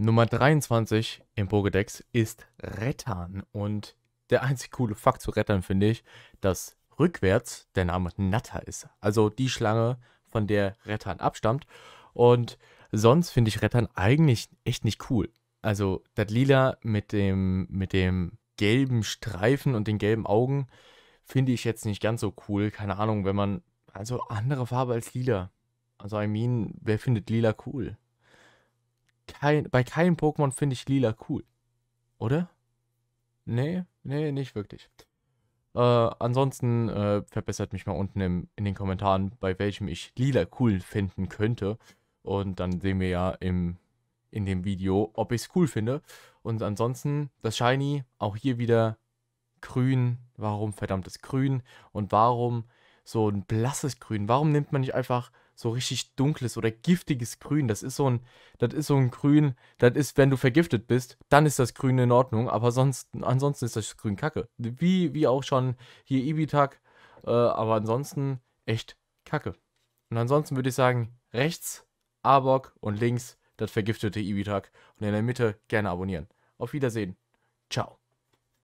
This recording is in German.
Nummer 23 im Pokédex ist Rettern. Und der einzig coole Fakt zu Rettern finde ich, dass rückwärts der Name Natter ist. Also die Schlange, von der Rettern abstammt. Und sonst finde ich Rettern eigentlich echt nicht cool. Also das Lila mit dem, mit dem gelben Streifen und den gelben Augen finde ich jetzt nicht ganz so cool. Keine Ahnung, wenn man. Also andere Farbe als Lila. Also I mean, wer findet Lila cool? kein, bei keinem Pokémon finde ich lila cool. Oder? Nee, nee, nicht wirklich. Äh, ansonsten äh, verbessert mich mal unten im, in den Kommentaren, bei welchem ich lila cool finden könnte. Und dann sehen wir ja im, in dem Video, ob ich es cool finde. Und ansonsten das Shiny, auch hier wieder grün. Warum verdammtes Grün? Und warum so ein blasses Grün? Warum nimmt man nicht einfach so richtig dunkles oder giftiges Grün. Das ist so ein, das ist so ein Grün, das ist, wenn du vergiftet bist, dann ist das Grün in Ordnung, aber sonst, ansonsten ist das Grün kacke. Wie, wie auch schon hier Ibitak, äh, aber ansonsten echt kacke. Und ansonsten würde ich sagen, rechts Abok und links das vergiftete Ibitak und in der Mitte gerne abonnieren. Auf Wiedersehen. Ciao.